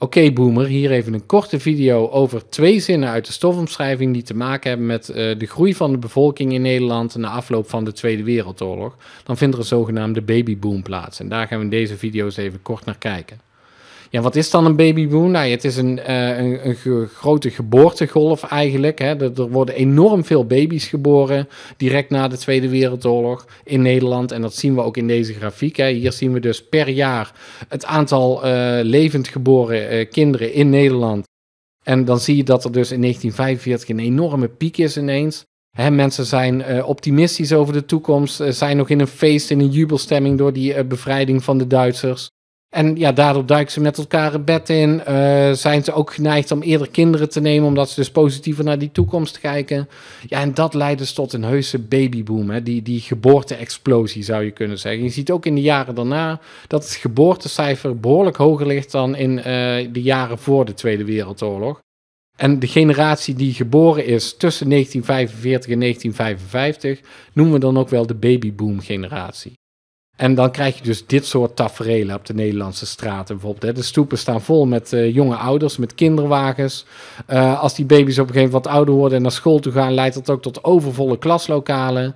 Oké, okay, Boomer, hier even een korte video over twee zinnen uit de stofomschrijving die te maken hebben met eh, de groei van de bevolking in Nederland na afloop van de Tweede Wereldoorlog. Dan vindt er een zogenaamde babyboom plaats. En daar gaan we in deze video's even kort naar kijken. Ja, wat is dan een babyboom? Nou, het is een, eh, een, een grote geboortegolf eigenlijk. Hè. Er, worden enorm veel baby's geboren direct na de Tweede Wereldoorlog in Nederland. En dat zien we ook in deze grafiek. Hè. Hier zien we dus per jaar het aantal eh, levend geboren eh, kinderen in Nederland. En dan zie je dat er dus in 1945 een enorme piek is ineens. mensen zijn optimistisch over de toekomst, zijn nog in een feest, in een jubelstemming door die bevrijding van de Duitsers. En ja, daardoor duiken ze met elkaar bed in. Eh, zijn ze ook geneigd om eerder kinderen te nemen, omdat ze dus positiever naar die toekomst kijken. Ja, en dat leidt dus tot een heuse babyboom. Hè? Die, die geboorte-explosie zou je kunnen zeggen. Je ziet ook in de jaren daarna dat het geboortecijfer behoorlijk hoger ligt dan in eh, de jaren voor de Tweede Wereldoorlog. En de generatie die geboren is tussen 1945 en 1955 noemen we dan ook wel de babyboom-generatie. En dan krijg je dus dit soort tafereelen op de Nederlandse straten bijvoorbeeld. De stoepen staan vol met eh, jonge ouders, met kinderwagens. Eh, als die baby's op een gegeven moment wat ouder worden en naar school toe gaan, leidt dat ook tot overvolle klaslokalen.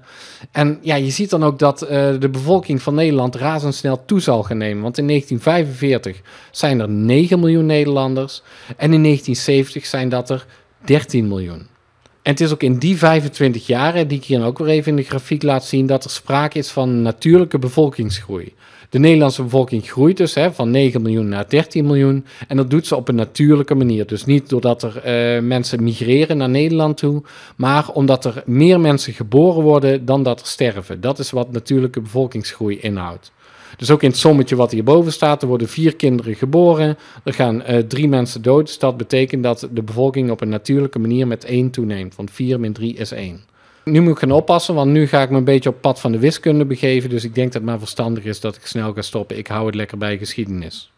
En ja, je ziet dan ook dat eh, de bevolking van Nederland razendsnel toe zal gaan nemen. Want in 1945 zijn er 9 miljoen Nederlanders en in 1970 zijn dat er 13 miljoen. En het is ook in die 25 jaren, die ik hier ook weer even in de grafiek laat zien, dat er sprake is van natuurlijke bevolkingsgroei. De Nederlandse bevolking groeit dus hè, van 9 miljoen naar 13 miljoen. En dat doet ze op een natuurlijke manier. Dus niet doordat er eh, mensen migreren naar Nederland toe, maar omdat er meer mensen geboren worden dan dat er sterven. Dat is wat natuurlijke bevolkingsgroei inhoudt. Dus ook in het sommetje wat hierboven staat, er worden vier kinderen geboren, er gaan eh, drie mensen dood. Dus dat betekent dat de bevolking op een natuurlijke manier met één toeneemt, want vier min 3 is 1. Nu moet ik gaan oppassen, want nu ga ik me een beetje op pad van de wiskunde begeven. Dus ik denk dat het maar verstandig is dat ik snel ga stoppen. Ik hou het lekker bij geschiedenis.